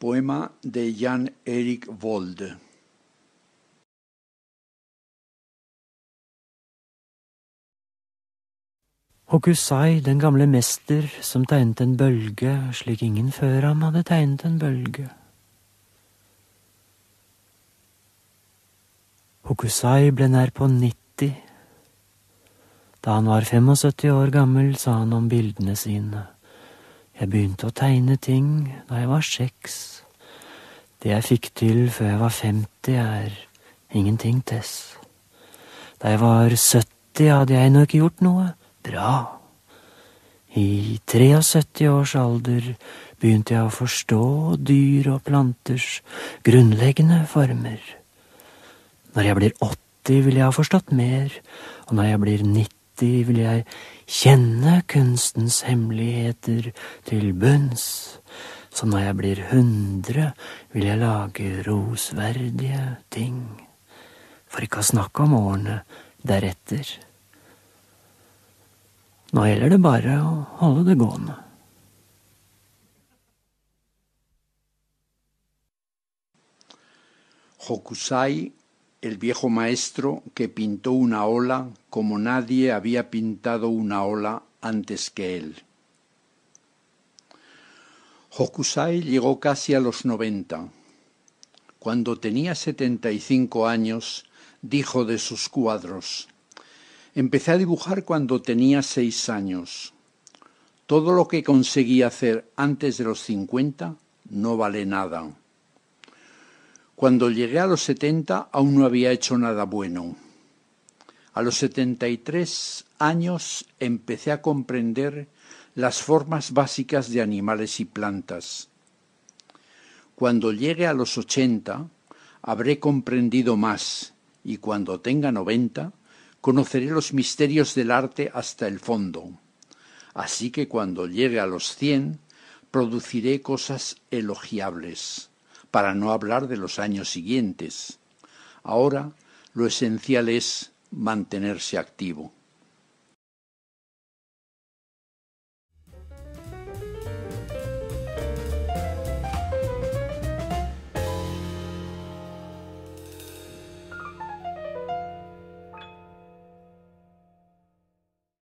Poema de Jan Erik Volde. Hokusai, den gamle mester som tegnet en bølge slik ingen før ham hadde tegnet en bølge. Hokusai ble nær på 90. Da han var 75 år gammel, sa han om bildene sine. Jeg begynte å tegne ting da jeg var seks. Det jeg fikk til før jeg var 50, er ingenting, Tess. Da jeg var 70, hadde jeg nok gjort noe bra. I 73 års alder begynte jeg å forstå dyr og planters grunnleggende former. Når jeg blir 80, vil jeg ha forstått mer, og når jeg blir 90, alltid vil jeg kjenne kunstens hemmeligheter til bunns. Så når jeg blir hundre, vil jeg lage rosverdige ting. For ikke å snakke om årene deretter. Nå gjelder det bare å holde det gående. Hokusai el viejo maestro que pintó una ola como nadie había pintado una ola antes que él. Hokusai llegó casi a los noventa. Cuando tenía setenta y cinco años, dijo de sus cuadros, Empecé a dibujar cuando tenía seis años. Todo lo que conseguí hacer antes de los cincuenta no vale nada. Cuando llegué a los setenta aún no había hecho nada bueno. A los setenta y tres años empecé a comprender las formas básicas de animales y plantas. Cuando llegue a los ochenta habré comprendido más y cuando tenga noventa conoceré los misterios del arte hasta el fondo. Así que cuando llegue a los cien produciré cosas elogiables para no hablar de los años siguientes. Ahora lo esencial es mantenerse activo.